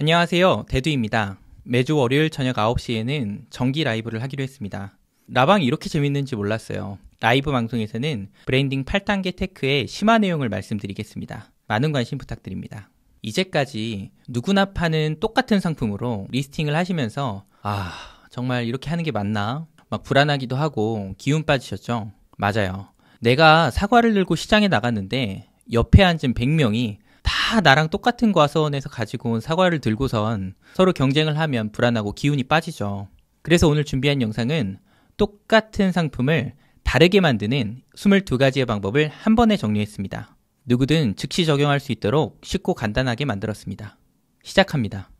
안녕하세요. 대두입니다. 매주 월요일 저녁 9시에는 정기 라이브를 하기로 했습니다. 라방이 렇게 재밌는지 몰랐어요. 라이브 방송에서는 브랜딩 8단계 테크의 심화 내용을 말씀드리겠습니다. 많은 관심 부탁드립니다. 이제까지 누구나 파는 똑같은 상품으로 리스팅을 하시면서 아, 정말 이렇게 하는 게 맞나? 막 불안하기도 하고 기운 빠지셨죠? 맞아요. 내가 사과를 들고 시장에 나갔는데 옆에 앉은 100명이 다 나랑 똑같은 과수원에서 가지고 온 사과를 들고선 서로 경쟁을 하면 불안하고 기운이 빠지죠. 그래서 오늘 준비한 영상은 똑같은 상품을 다르게 만드는 22가지의 방법을 한 번에 정리했습니다. 누구든 즉시 적용할 수 있도록 쉽고 간단하게 만들었습니다. 시작합니다.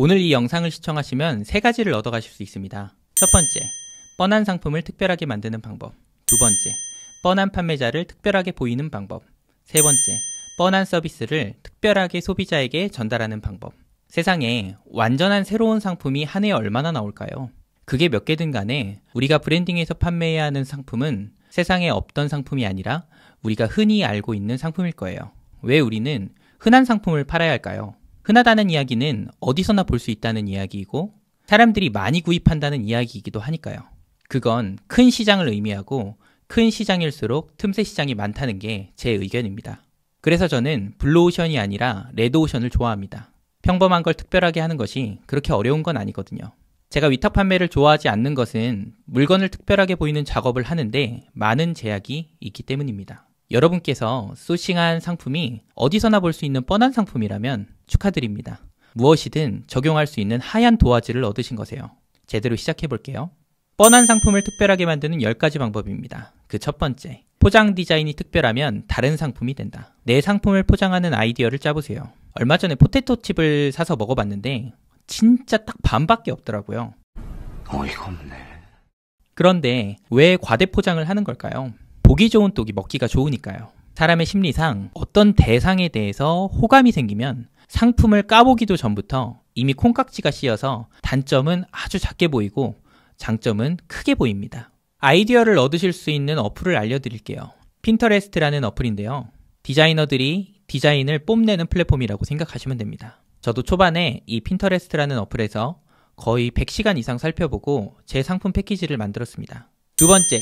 오늘 이 영상을 시청하시면 세 가지를 얻어가실 수 있습니다. 첫 번째, 뻔한 상품을 특별하게 만드는 방법. 두 번째, 뻔한 판매자를 특별하게 보이는 방법. 세 번째, 뻔한 서비스를 특별하게 소비자에게 전달하는 방법. 세상에 완전한 새로운 상품이 한 해에 얼마나 나올까요? 그게 몇 개든 간에 우리가 브랜딩에서 판매해야 하는 상품은 세상에 없던 상품이 아니라 우리가 흔히 알고 있는 상품일 거예요. 왜 우리는 흔한 상품을 팔아야 할까요? 흔하다는 이야기는 어디서나 볼 수 있다는 이야기이고 사람들이 많이 구입한다는 이야기이기도 하니까요. 그건 큰 시장을 의미하고 큰 시장일수록 틈새 시장이 많다는 게 제 의견입니다. 그래서 저는 블루오션이 아니라 레드오션을 좋아합니다. 평범한 걸 특별하게 하는 것이 그렇게 어려운 건 아니거든요. 제가 위탁 판매를 좋아하지 않는 것은 물건을 특별하게 보이는 작업을 하는데 많은 제약이 있기 때문입니다. 여러분께서 소싱한 상품이 어디서나 볼 수 있는 뻔한 상품이라면 축하드립니다. 무엇이든 적용할 수 있는 하얀 도화지를 얻으신 거세요. 제대로 시작해 볼게요. 뻔한 상품을 특별하게 만드는 10가지 방법입니다. 그 첫 번째, 포장 디자인이 특별하면 다른 상품이 된다. 내 상품을 포장하는 아이디어를 짜보세요. 얼마 전에 포테토 칩을 사서 먹어봤는데 진짜 딱 반밖에 없더라고요. 어이가 없네. 그런데 왜 과대포장을 하는 걸까요? 보기 좋은 떡이 먹기가 좋으니까요. 사람의 심리상 어떤 대상에 대해서 호감이 생기면 상품을 까보기도 전부터 이미 콩깍지가 씌여서 단점은 아주 작게 보이고 장점은 크게 보입니다. 아이디어를 얻으실 수 있는 어플을 알려드릴게요. 핀터레스트라는 어플인데요. 디자이너들이 디자인을 뽐내는 플랫폼이라고 생각하시면 됩니다. 저도 초반에 이 핀터레스트라는 어플에서 거의 100시간 이상 살펴보고 제 상품 패키지를 만들었습니다. 두 번째,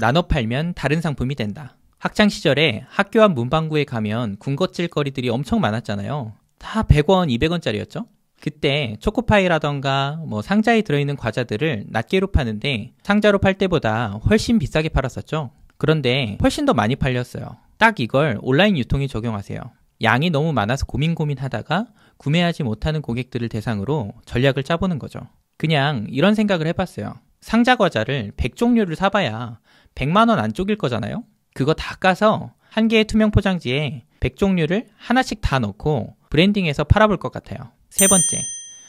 나눠 팔면 다른 상품이 된다. 학창 시절에 학교 앞 문방구에 가면 군것질거리들이 엄청 많았잖아요. 다 100원, 200원짜리였죠. 그때 초코파이라던가 뭐 상자에 들어있는 과자들을 낱개로 파는데 상자로 팔 때보다 훨씬 비싸게 팔았었죠. 그런데 훨씬 더 많이 팔렸어요. 딱 이걸 온라인 유통에 적용하세요. 양이 너무 많아서 고민 고민하다가 구매하지 못하는 고객들을 대상으로 전략을 짜보는 거죠. 그냥 이런 생각을 해봤어요. 상자 과자를 100종류를 사봐야 100만원 안쪽일 거잖아요? 그거 다 까서 한 개의 투명 포장지에 100종류를 하나씩 다 넣고 브랜딩에서 팔아볼 것 같아요. 세 번째,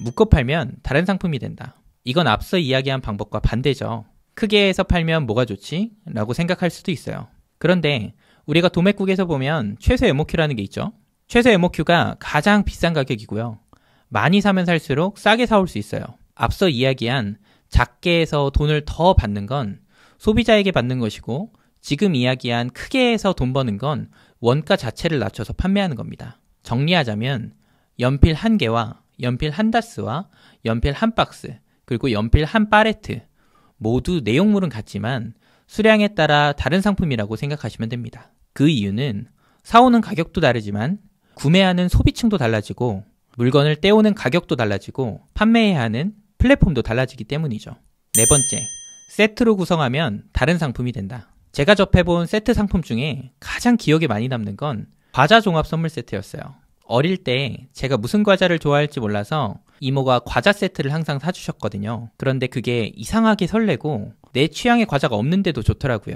묶어 팔면 다른 상품이 된다. 이건 앞서 이야기한 방법과 반대죠. 크게 해서 팔면 뭐가 좋지? 라고 생각할 수도 있어요. 그런데 우리가 도매국에서 보면 최소 MOQ라는 게 있죠. 최소 MOQ가 가장 비싼 가격이고요. 많이 사면 살수록 싸게 사올 수 있어요. 앞서 이야기한 작게 해서 돈을 더 받는 건 소비자에게 받는 것이고 지금 이야기한 크게 해서 돈 버는 건 원가 자체를 낮춰서 판매하는 겁니다. 정리하자면 연필 한 개와 연필 한 다스와 연필 한 박스 그리고 연필 한 팔레트 모두 내용물은 같지만 수량에 따라 다른 상품이라고 생각하시면 됩니다. 그 이유는 사오는 가격도 다르지만 구매하는 소비층도 달라지고 물건을 떼오는 가격도 달라지고 판매해야 하는 플랫폼도 달라지기 때문이죠. 네 번째, 세트로 구성하면 다른 상품이 된다. 제가 접해본 세트 상품 중에 가장 기억에 많이 남는 건 과자 종합 선물 세트였어요. 어릴 때 제가 무슨 과자를 좋아할지 몰라서 이모가 과자 세트를 항상 사주셨거든요. 그런데 그게 이상하게 설레고 내 취향의 과자가 없는데도 좋더라고요.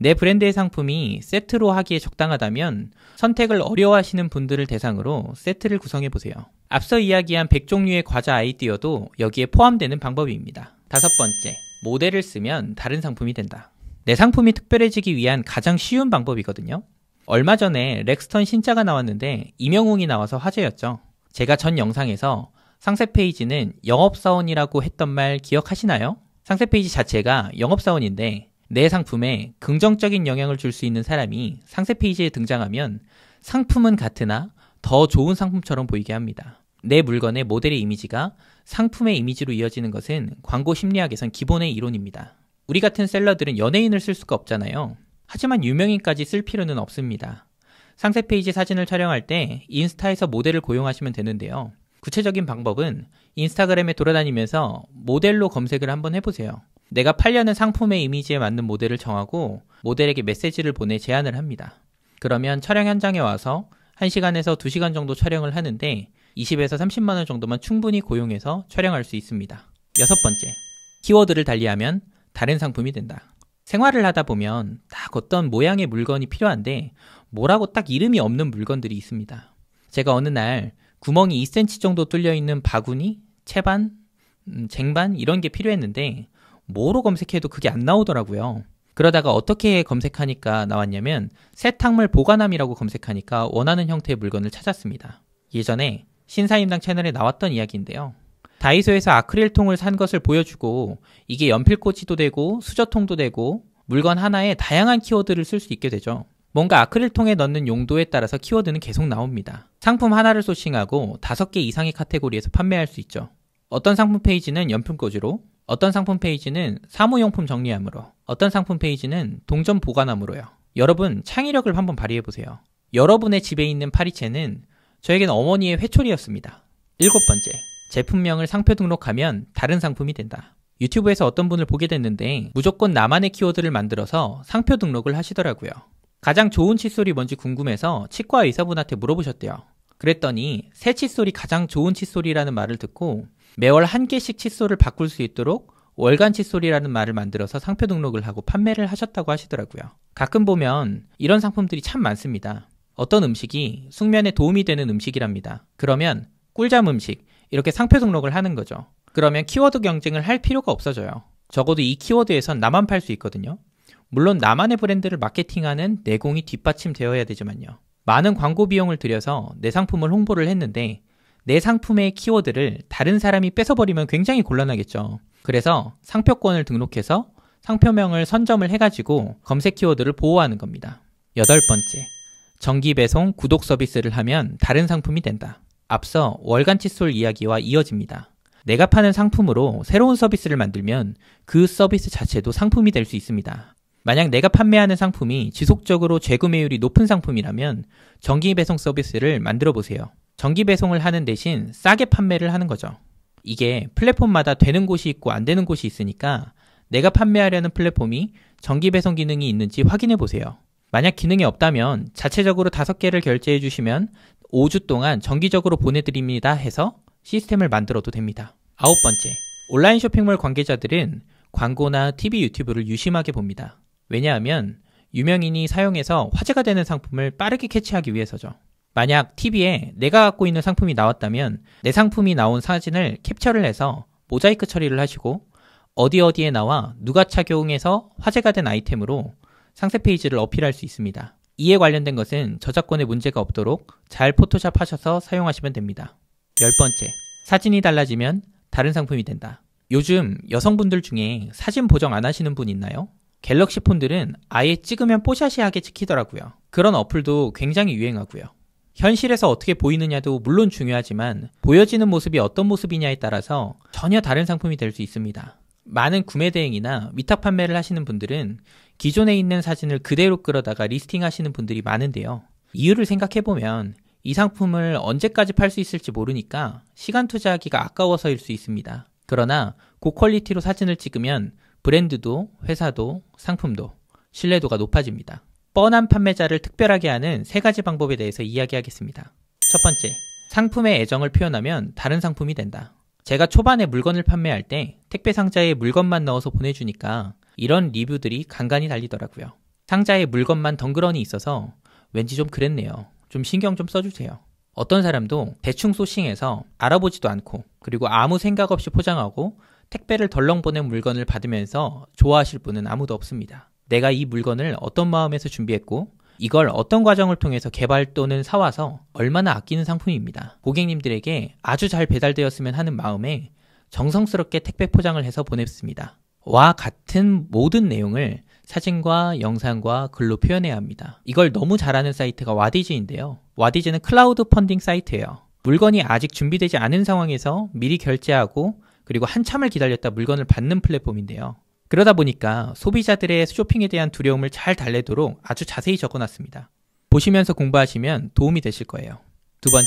내 브랜드의 상품이 세트로 하기에 적당하다면 선택을 어려워하시는 분들을 대상으로 세트를 구성해 보세요. 앞서 이야기한 100종류의 과자 아이디어도 여기에 포함되는 방법입니다. 다섯 번째, 모델을 쓰면 다른 상품이 된다. 내 상품이 특별해지기 위한 가장 쉬운 방법이거든요. 얼마 전에 렉스턴 신자가 나왔는데 임영웅이 나와서 화제였죠. 제가 전 영상에서 상세 페이지는 영업사원이라고 했던 말 기억하시나요? 상세 페이지 자체가 영업사원인데 내 상품에 긍정적인 영향을 줄 수 있는 사람이 상세 페이지에 등장하면 상품은 같으나 더 좋은 상품처럼 보이게 합니다. 내 물건의 모델의 이미지가 상품의 이미지로 이어지는 것은 광고 심리학에선 기본의 이론입니다. 우리 같은 셀러들은 연예인을 쓸 수가 없잖아요. 하지만 유명인까지 쓸 필요는 없습니다. 상세 페이지 사진을 촬영할 때 인스타에서 모델을 고용하시면 되는데요. 구체적인 방법은 인스타그램에 돌아다니면서 모델로 검색을 한번 해보세요. 내가 팔려는 상품의 이미지에 맞는 모델을 정하고 모델에게 메시지를 보내 제안을 합니다. 그러면 촬영 현장에 와서 1시간에서 2시간 정도 촬영을 하는데 20에서 30만원 정도만 충분히 고용해서 촬영할 수 있습니다. 여섯 번째, 키워드를 달리하면 다른 상품이 된다. 생활을 하다 보면 딱 어떤 모양의 물건이 필요한데 뭐라고 딱 이름이 없는 물건들이 있습니다. 제가 어느 날 구멍이 2cm 정도 뚫려 있는 바구니, 채반, 음, 쟁반 이런 게 필요했는데 뭐로 검색해도 그게 안 나오더라고요. 그러다가 어떻게 검색하니까 나왔냐면 세탁물 보관함이라고 검색하니까 원하는 형태의 물건을 찾았습니다. 예전에 신사임당 채널에 나왔던 이야기인데요. 다이소에서 아크릴통을 산 것을 보여주고 이게 연필꽂이도 되고 수저통도 되고 물건 하나에 다양한 키워드를 쓸 수 있게 되죠. 뭔가 아크릴통에 넣는 용도에 따라서 키워드는 계속 나옵니다. 상품 하나를 소싱하고 5개 이상의 카테고리에서 판매할 수 있죠. 어떤 상품 페이지는 연필꽂이로, 어떤 상품 페이지는 사무용품 정리함으로, 어떤 상품 페이지는 동전 보관함으로요. 여러분 창의력을 한번 발휘해보세요. 여러분의 집에 있는 파리채는 저에겐 어머니의 회초리였습니다. 일곱 번째, 제품명을 상표 등록하면 다른 상품이 된다. 유튜브에서 어떤 분을 보게 됐는데 무조건 나만의 키워드를 만들어서 상표 등록을 하시더라고요. 가장 좋은 칫솔이 뭔지 궁금해서 치과 의사분한테 물어보셨대요. 그랬더니 새 칫솔이 가장 좋은 칫솔이라는 말을 듣고 매월 한 개씩 칫솔을 바꿀 수 있도록 월간 칫솔이라는 말을 만들어서 상표 등록을 하고 판매를 하셨다고 하시더라고요. 가끔 보면 이런 상품들이 참 많습니다. 어떤 음식이 숙면에 도움이 되는 음식이랍니다. 그러면 꿀잠 음식, 이렇게 상표 등록을 하는 거죠. 그러면 키워드 경쟁을 할 필요가 없어져요. 적어도 이 키워드에선 나만 팔 수 있거든요. 물론 나만의 브랜드를 마케팅하는 내공이 뒷받침되어야 되지만요. 많은 광고 비용을 들여서 내 상품을 홍보를 했는데 내 상품의 키워드를 다른 사람이 뺏어버리면 굉장히 곤란하겠죠. 그래서 상표권을 등록해서 상표명을 선점을 해가지고 검색 키워드를 보호하는 겁니다. 여덟 번째, 정기 배송 구독 서비스를 하면 다른 상품이 된다. 앞서 월간 칫솔 이야기와 이어집니다. 내가 파는 상품으로 새로운 서비스를 만들면 그 서비스 자체도 상품이 될 수 있습니다. 만약 내가 판매하는 상품이 지속적으로 재구매율이 높은 상품이라면 정기 배송 서비스를 만들어 보세요. 정기 배송을 하는 대신 싸게 판매를 하는 거죠. 이게 플랫폼마다 되는 곳이 있고 안 되는 곳이 있으니까 내가 판매하려는 플랫폼이 정기 배송 기능이 있는지 확인해 보세요. 만약 기능이 없다면 자체적으로 다섯 개를 결제해 주시면 5주 동안 정기적으로 보내드립니다 해서 시스템을 만들어도 됩니다. 아홉 번째, 온라인 쇼핑몰 관계자들은 광고나 TV 유튜브를 유심하게 봅니다. 왜냐하면 유명인이 사용해서 화제가 되는 상품을 빠르게 캐치하기 위해서죠. 만약 TV에 내가 갖고 있는 상품이 나왔다면 내 상품이 나온 사진을 캡처를 해서 모자이크 처리를 하시고 어디 어디에 나와 누가 착용해서 화제가 된 아이템으로 상세 페이지를 어필할 수 있습니다. 이에 관련된 것은 저작권에 문제가 없도록 잘 포토샵 하셔서 사용하시면 됩니다. 열 번째, 사진이 달라지면 다른 상품이 된다. 요즘 여성분들 중에 사진 보정 안 하시는 분 있나요? 갤럭시 폰들은 아예 찍으면 뽀샤시하게 찍히더라고요. 그런 어플도 굉장히 유행하고요. 현실에서 어떻게 보이느냐도 물론 중요하지만 보여지는 모습이 어떤 모습이냐에 따라서 전혀 다른 상품이 될 수 있습니다. 많은 구매 대행이나 위탁 판매를 하시는 분들은 기존에 있는 사진을 그대로 끌어다가 리스팅 하시는 분들이 많은데요. 이유를 생각해보면 이 상품을 언제까지 팔 수 있을지 모르니까 시간 투자하기가 아까워서일 수 있습니다. 그러나 고퀄리티로 사진을 찍으면 브랜드도 회사도 상품도 신뢰도가 높아집니다. 뻔한 판매자를 특별하게 하는 세 가지 방법에 대해서 이야기하겠습니다. 첫 번째, 상품의 애정을 표현하면 다른 상품이 된다. 제가 초반에 물건을 판매할 때 택배 상자에 물건만 넣어서 보내주니까 이런 리뷰들이 간간히 달리더라고요. 상자에 물건만 덩그러니 있어서 왠지 좀 그랬네요. 좀 신경 좀 써주세요. 어떤 사람도 대충 소싱해서 알아보지도 않고 그리고 아무 생각 없이 포장하고 택배를 덜렁 보낸 물건을 받으면서 좋아하실 분은 아무도 없습니다. 내가 이 물건을 어떤 마음에서 준비했고 이걸 어떤 과정을 통해서 개발 또는 사와서 얼마나 아끼는 상품입니다. 고객님들에게 아주 잘 배달되었으면 하는 마음에 정성스럽게 택배 포장을 해서 보냈습니다. 와 같은 모든 내용을 사진과 영상과 글로 표현해야 합니다. 이걸 너무 잘하는 사이트가 와디지인데요와디지는 클라우드 펀딩 사이트예요. 물건이 아직 준비되지 않은 상황에서 미리 결제하고 그리고 한참을 기다렸다 물건을 받는 플랫폼인데요. 그러다 보니까 소비자들의 쇼핑에 대한 두려움을 잘 달래도록 아주 자세히 적어놨습니다. 보시면서 공부하시면 도움이 되실 거예요. 두 번째,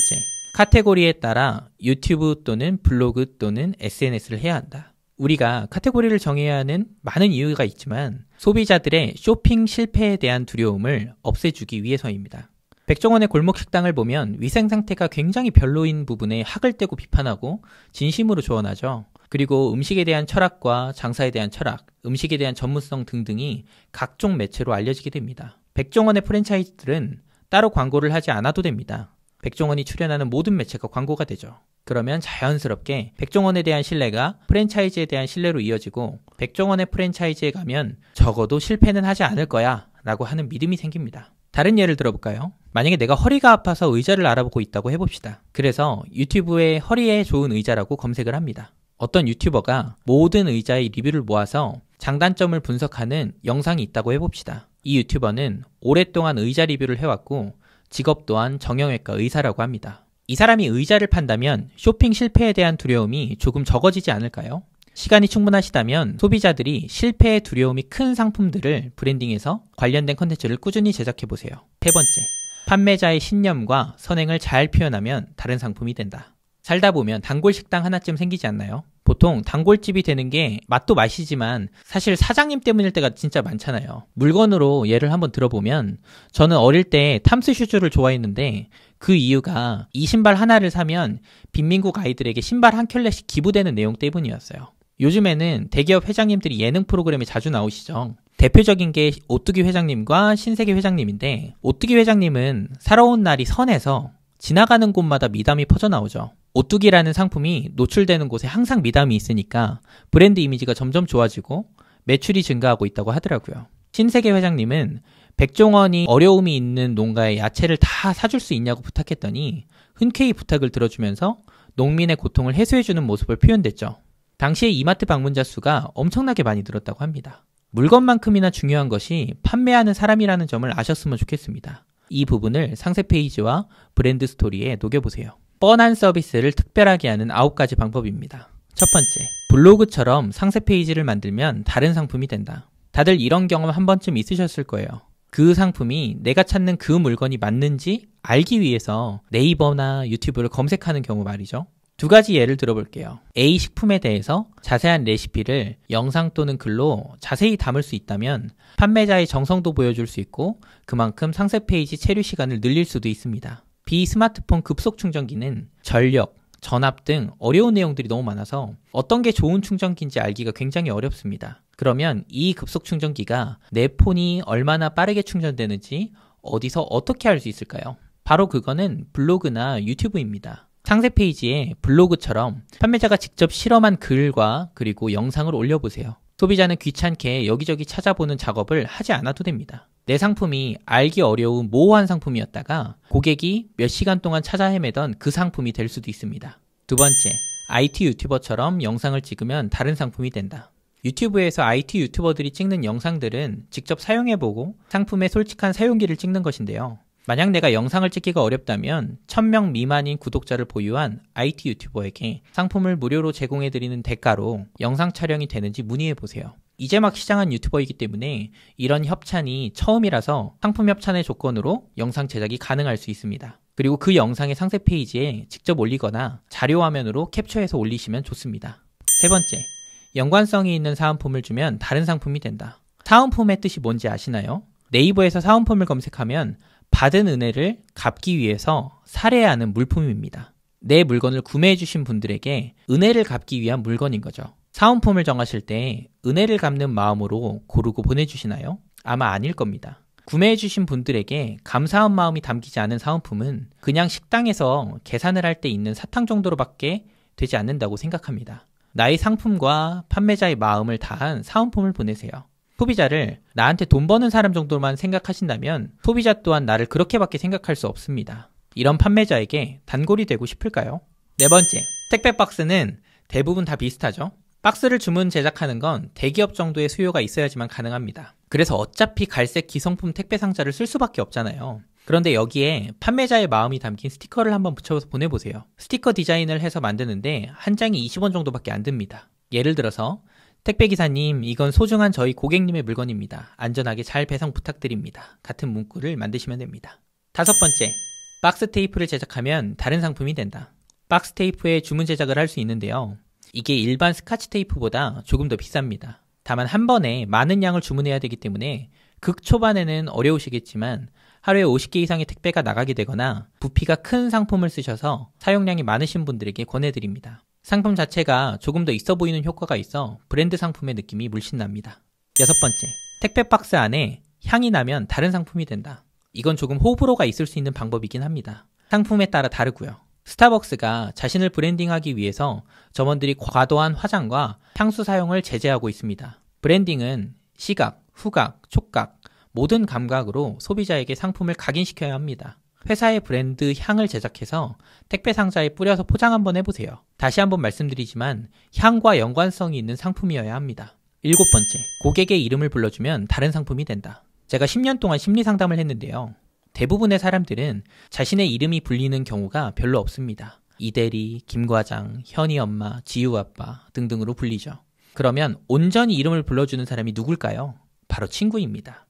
카테고리에 따라 유튜브 또는 블로그 또는 SNS를 해야 한다. 우리가 카테고리를 정해야 하는 많은 이유가 있지만 소비자들의 쇼핑 실패에 대한 두려움을 없애주기 위해서입니다. 백종원의 골목 식당을 보면 위생 상태가 굉장히 별로인 부분에 학을 떼고 비판하고 진심으로 조언하죠. 그리고 음식에 대한 철학과 장사에 대한 철학, 음식에 대한 전문성 등등이 각종 매체로 알려지게 됩니다. 백종원의 프랜차이즈들은 따로 광고를 하지 않아도 됩니다. 백종원이 출연하는 모든 매체가 광고가 되죠. 그러면 자연스럽게 백종원에 대한 신뢰가 프랜차이즈에 대한 신뢰로 이어지고 백종원의 프랜차이즈에 가면 적어도 실패는 하지 않을 거야 라고 하는 믿음이 생깁니다. 다른 예를 들어볼까요? 만약에 내가 허리가 아파서 의자를 알아보고 있다고 해봅시다. 그래서 유튜브에 허리에 좋은 의자라고 검색을 합니다. 어떤 유튜버가 모든 의자의 리뷰를 모아서 장단점을 분석하는 영상이 있다고 해봅시다. 이 유튜버는 오랫동안 의자 리뷰를 해왔고 직업 또한 정형외과 의사라고 합니다. 이 사람이 의자를 판다면 쇼핑 실패에 대한 두려움이 조금 적어지지 않을까요? 시간이 충분하시다면 소비자들이 실패의 두려움이 큰 상품들을 브랜딩해서 관련된 컨텐츠를 꾸준히 제작해 보세요. 세 번째, 판매자의 신념과 선행을 잘 표현하면 다른 상품이 된다. 살다 보면 단골 식당 하나쯤 생기지 않나요? 보통 단골집이 되는 게 맛도 맛이지만 사실 사장님 때문일 때가 진짜 많잖아요. 물건으로 예를 한번 들어보면 저는 어릴 때 탐스 슈즈를 좋아했는데 그 이유가 이 신발 하나를 사면 빈민국 아이들에게 신발 한 켤레씩 기부되는 내용 때문이었어요. 요즘에는 대기업 회장님들이 예능 프로그램에 자주 나오시죠. 대표적인 게 오뚜기 회장님과 신세계 회장님인데 오뚜기 회장님은 살아온 날이 선해서 지나가는 곳마다 미담이 퍼져나오죠. 오뚜기라는 상품이 노출되는 곳에 항상 미담이 있으니까 브랜드 이미지가 점점 좋아지고 매출이 증가하고 있다고 하더라고요. 신세계 회장님은 백종원이 어려움이 있는 농가에 야채를 다 사줄 수 있냐고 부탁했더니 흔쾌히 부탁을 들어주면서 농민의 고통을 해소해주는 모습을 표현됐죠. 당시에 이마트 방문자 수가 엄청나게 많이 늘었다고 합니다. 물건만큼이나 중요한 것이 판매하는 사람이라는 점을 아셨으면 좋겠습니다. 이 부분을 상세 페이지와 브랜드 스토리에 녹여보세요. 뻔한 서비스를 특별하게 하는 9가지 방법입니다. 첫 번째, 블로그처럼 상세 페이지를 만들면 다른 상품이 된다. 다들 이런 경험 한 번쯤 있으셨을 거예요. 그 상품이 내가 찾는 그 물건이 맞는지 알기 위해서 네이버나 유튜브를 검색하는 경우 말이죠. 두 가지 예를 들어볼게요. A 식품에 대해서 자세한 레시피를 영상 또는 글로 자세히 담을 수 있다면 판매자의 정성도 보여줄 수 있고 그만큼 상세 페이지 체류 시간을 늘릴 수도 있습니다. 비스마트폰 급속 충전기는 전력, 전압 등 어려운 내용들이 너무 많아서 어떤 게 좋은 충전기인지 알기가 굉장히 어렵습니다. 그러면 이 급속 충전기가 내 폰이 얼마나 빠르게 충전되는지 어디서 어떻게 알 수 있을까요? 바로 그거는 블로그나 유튜브입니다. 상세 페이지에 블로그처럼 판매자가 직접 실험한 글과 그리고 영상을 올려보세요. 소비자는 귀찮게 여기저기 찾아보는 작업을 하지 않아도 됩니다. 내 상품이 알기 어려운 모호한 상품이었다가 고객이 몇 시간 동안 찾아 헤매던 그 상품이 될 수도 있습니다. 두 번째, IT 유튜버처럼 영상을 찍으면 다른 상품이 된다. 유튜브에서 IT 유튜버들이 찍는 영상들은 직접 사용해보고 상품의 솔직한 사용기를 찍는 것인데요. 만약 내가 영상을 찍기가 어렵다면 1000명 미만인 구독자를 보유한 IT 유튜버에게 상품을 무료로 제공해드리는 대가로 영상 촬영이 되는지 문의해보세요. 이제 막시작한 유튜버이기 때문에 이런 협찬이 처음이라서 상품 협찬의 조건으로 영상 제작이 가능할 수 있습니다. 그리고 그 영상의 상세 페이지에 직접 올리거나 자료 화면으로 캡처해서 올리시면 좋습니다. 세 번째, 연관성이 있는 사은품을 주면 다른 상품이 된다. 사은품의 뜻이 뭔지 아시나요? 네이버에서 사은품을 검색하면 받은 은혜를 갚기 위해서 사례하는 물품입니다. 내 물건을 구매해주신 분들에게 은혜를 갚기 위한 물건인 거죠. 사은품을 정하실 때 은혜를 갚는 마음으로 고르고 보내주시나요? 아마 아닐 겁니다. 구매해주신 분들에게 감사한 마음이 담기지 않은 사은품은 그냥 식당에서 계산을 할 때 있는 사탕 정도로밖에 되지 않는다고 생각합니다. 나의 상품과 판매자의 마음을 다한 사은품을 보내세요. 소비자를 나한테 돈 버는 사람 정도만 생각하신다면 소비자 또한 나를 그렇게밖에 생각할 수 없습니다. 이런 판매자에게 단골이 되고 싶을까요? 네 번째, 택배 박스는 대부분 다 비슷하죠? 박스를 주문 제작하는 건 대기업 정도의 수요가 있어야지만 가능합니다. 그래서 어차피 갈색 기성품 택배 상자를 쓸 수밖에 없잖아요. 그런데 여기에 판매자의 마음이 담긴 스티커를 한번 붙여서 보내보세요. 스티커 디자인을 해서 만드는데 한 장이 20원 정도밖에 안 듭니다. 예를 들어서 택배기사님, 이건 소중한 저희 고객님의 물건입니다. 안전하게 잘 배송 부탁드립니다. 같은 문구를 만드시면 됩니다. 다섯 번째, 박스 테이프를 제작하면 다른 상품이 된다. 박스 테이프에 주문 제작을 할 수 있는데요. 이게 일반 스카치 테이프보다 조금 더 비쌉니다. 다만 한 번에 많은 양을 주문해야 되기 때문에 극초반에는 어려우시겠지만 하루에 50개 이상의 택배가 나가게 되거나 부피가 큰 상품을 쓰셔서 사용량이 많으신 분들에게 권해드립니다. 상품 자체가 조금 더 있어 보이는 효과가 있어 브랜드 상품의 느낌이 물씬 납니다. 여섯 번째, 택배 박스 안에 향이 나면 다른 상품이 된다. 이건 조금 호불호가 있을 수 있는 방법이긴 합니다. 상품에 따라 다르고요. 스타벅스가 자신을 브랜딩하기 위해서 점원들이 과도한 화장과 향수 사용을 제재하고 있습니다. 브랜딩은 시각, 후각, 촉각, 모든 감각으로 소비자에게 상품을 각인시켜야 합니다. 회사의 브랜드 향을 제작해서 택배 상자에 뿌려서 포장 한번 해보세요. 다시 한번 말씀드리지만 향과 연관성이 있는 상품이어야 합니다. 일곱 번째, 고객의 이름을 불러주면 다른 상품이 된다. 제가 10년 동안 심리 상담을 했는데요. 대부분의 사람들은 자신의 이름이 불리는 경우가 별로 없습니다. 이대리, 김과장, 현이 엄마, 지우 아빠 등등으로 불리죠. 그러면 온전히 이름을 불러주는 사람이 누굴까요? 바로 친구입니다.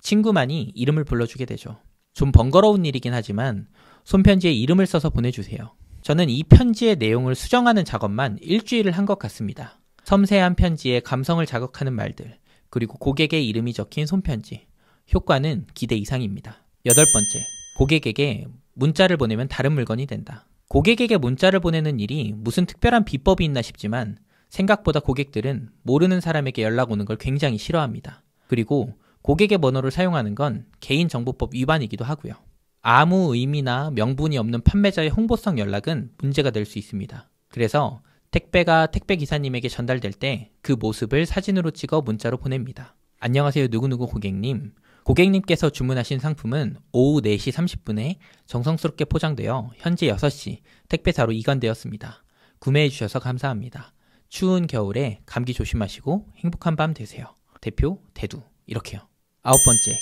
친구만이 이름을 불러주게 되죠. 좀 번거로운 일이긴 하지만 손편지에 이름을 써서 보내주세요. 저는 이 편지의 내용을 수정하는 작업만 일주일을 한 것 같습니다. 섬세한 편지에 감성을 자극하는 말들, 그리고 고객의 이름이 적힌 손편지. 효과는 기대 이상입니다. 여덟 번째, 고객에게 문자를 보내면 다른 물건이 된다. 고객에게 문자를 보내는 일이 무슨 특별한 비법이 있나 싶지만 생각보다 고객들은 모르는 사람에게 연락 오는 걸 굉장히 싫어합니다. 그리고 고객의 번호를 사용하는 건 개인정보법 위반이기도 하고요. 아무 의미나 명분이 없는 판매자의 홍보성 연락은 문제가 될 수 있습니다. 그래서 택배가 택배 기사님에게 전달될 때 그 모습을 사진으로 찍어 문자로 보냅니다. 안녕하세요 누구누구 고객님. 고객님께서 주문하신 상품은 오후 4시 30분에 정성스럽게 포장되어 현재 6시 택배사로 이관되었습니다. 구매해 주셔서 감사합니다. 추운 겨울에 감기 조심하시고 행복한 밤 되세요. 대표 대두 이렇게요. 아홉 번째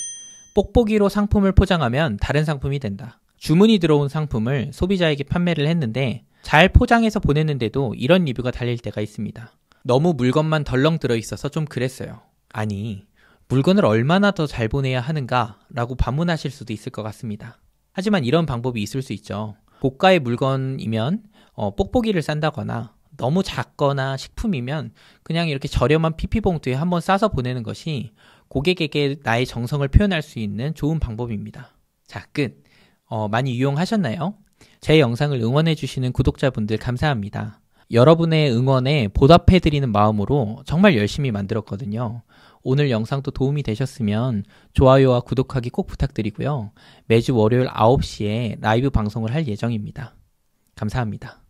뽁뽁이로 상품을 포장하면 다른 상품이 된다. 주문이 들어온 상품을 소비자에게 판매를 했는데 잘 포장해서 보냈는데도 이런 리뷰가 달릴 때가 있습니다. 너무 물건만 덜렁 들어있어서 좀 그랬어요. 아니 물건을 얼마나 더 잘 보내야 하는가라고 반문하실 수도 있을 것 같습니다. 하지만 이런 방법이 있을 수 있죠. 고가의 물건이면 어, 뽁뽁이를 싼다거나 너무 작거나 식품이면 그냥 이렇게 저렴한 피피봉투에 한번 싸서 보내는 것이 고객에게 나의 정성을 표현할 수 있는 좋은 방법입니다. 자, 끝. 어, 많이 유용하셨나요? 제 영상을 응원해주시는 구독자분들 감사합니다. 여러분의 응원에 보답해드리는 마음으로 정말 열심히 만들었거든요. 오늘 영상도 도움이 되셨으면 좋아요와 구독하기 꼭 부탁드리고요. 매주 월요일 9시에 라이브 방송을 할 예정입니다. 감사합니다.